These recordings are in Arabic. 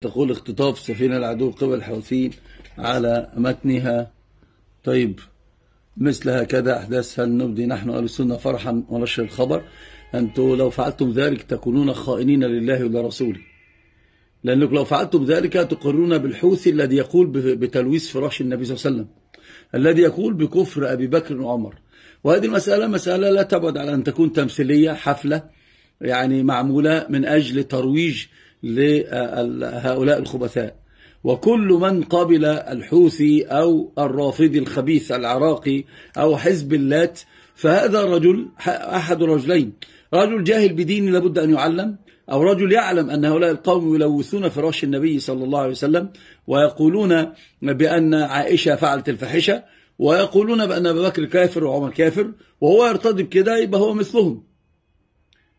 تقول اختطاف سفينة العدو قبل الحوثيين على متنها طيب مثل هكذا أحداث هل نبدي نحن أهل السنة فرحا ونشر الخبر أنتم لو فعلتم ذلك تكونون خائنين لله ولرسوله لأنكم لو فعلتم ذلك تقرون بالحوثي الذي يقول بتلويث فراش النبي صلى الله عليه وسلم الذي يقول بكفر أبي بكر وعمر وهذه المسألة مسألة لا تبعد على أن تكون تمثيلية حفلة يعني معمولة من أجل ترويج لهؤلاء الخبثاء وكل من قبل الحوثي أو الرافضي الخبيث العراقي أو حزب اللات فهذا الرجل أحد رجلين رجل جاهل بدين لابد أن يعلم أو رجل يعلم أن هؤلاء القوم يلوثون فراش النبي صلى الله عليه وسلم ويقولون بأن عائشة فعلت الفاحشة ويقولون بأن أبا بكر كافر وعمر كافر وهو يرتضي بكده يبقى هو مثلهم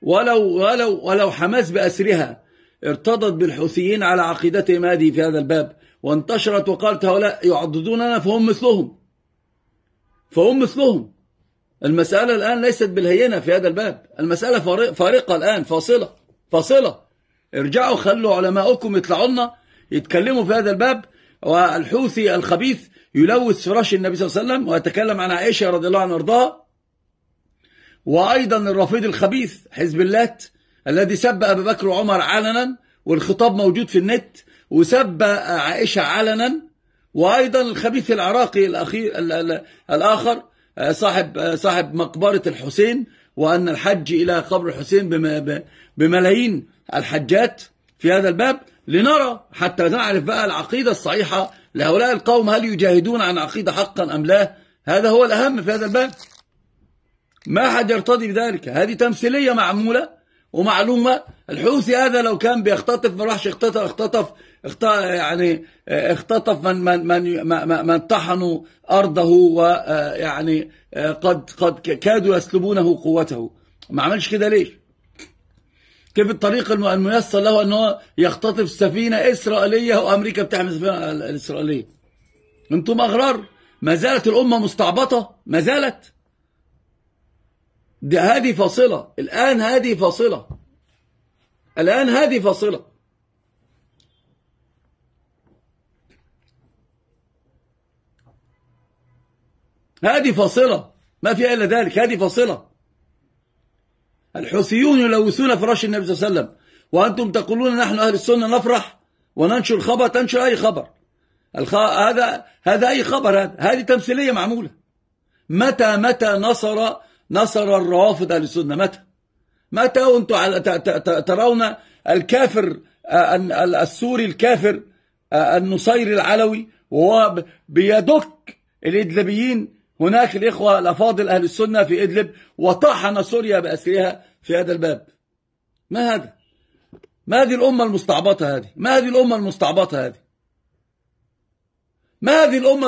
ولو, ولو, ولو حماس بأسرها ارتضت بالحوثيين على عقيدتهم هذه في هذا الباب وانتشرت وقالت هؤلاء يعضدوننا فهم مثلهم فهم مثلهم المسألة الآن ليست بالهينة في هذا الباب المسألة فارقة الآن فاصلة فاصلة ارجعوا خلوا علماءكم يطلعوا لنا يتكلموا في هذا الباب والحوثي الخبيث يلوث فراش النبي صلى الله عليه وسلم ويتكلم عن عائشة رضي الله عنها وارضاها وأيضا الرفيد الخبيث حزب اللات الذي سب أبا بكر وعمر علنا والخطاب موجود في النت وسب عائشة علنا وأيضا الخبيث العراقي الأخير الآخر صاحب صاحب مقبرة الحسين وأن الحج إلى قبر الحسين بملايين الحجات في هذا الباب لنرى حتى نعرف بقى العقيدة الصحيحة لهؤلاء القوم هل يجاهدون عن عقيدة حقا أم لا هذا هو الأهم في هذا الباب ما حد يرتضي بذلك هذه تمثيلية معمولة ومعلومة الحوثي هذا لو كان بيختطف ما راحش اختطف اختطف يعني اختطف من من من من طحنوا ارضه ويعني آه، آه، قد قد كادوا يسلبونه قوته ما عملش كده ليش كيف الطريق الميسر له ان هو يختطف سفينه اسرائيليه وامريكا بتحمي السفينه الاسرائيليه انتم اغرار ما زالت الامه مستعبطه ما زالت ده هذه فاصلة الآن هذه فاصلة الآن هذه فاصلة هذه فاصلة ما فيها إلا ذلك هذه فاصلة الحوثيون يلوثون فراش النبي صلى الله عليه وسلم وأنتم تقولون نحن أهل السنة نفرح وننشر خبر تنشر أي خبر الخ... هذا هذا أي خبر هذا هذه تمثيلية معمولة متى متى نصر نصر الرافضة السنه متى متى وانتم ترون الكافر آه، السوري الكافر آه، النصيري العلوي وهو بيدك الإدلبيين هناك الإخوة الأفاضل أهل السنة في إدلب وطحن سوريا بأسرها في هذا الباب ما هذا ما هذه الأمة المستعبطة هذه ما هذه الأمة المستعبطة هذه ما هذه الأمة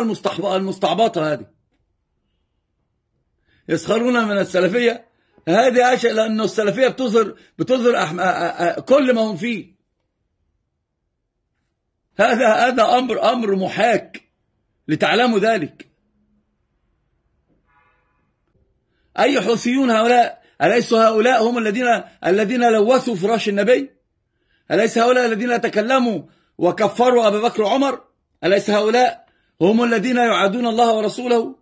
المستعبطة هذه يسخرون من السلفية هذه أشياء لأن السلفية بتظهر, بتظهر كل ما هم فيه هذا هذا أمر أمر محاك لتعلموا ذلك أي حوثيون هؤلاء أليس هؤلاء هم الذين الذين لوثوا فراش النبي أليس هؤلاء الذين تكلموا وكفروا أبا بكر وعمر أليس هؤلاء هم الذين يعادون الله ورسوله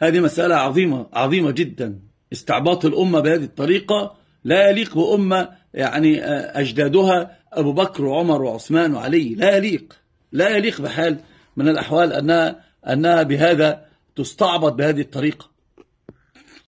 هذه مسألة عظيمة عظيمة جدا استعباط الأمة بهذه الطريقة لا يليق بأمة يعني آه، أجدادها أبو بكر وعمر وعثمان وعلي لا يليق لا يليق بحال من الأحوال أنها, أنها بهذا تستعبط بهذه الطريقة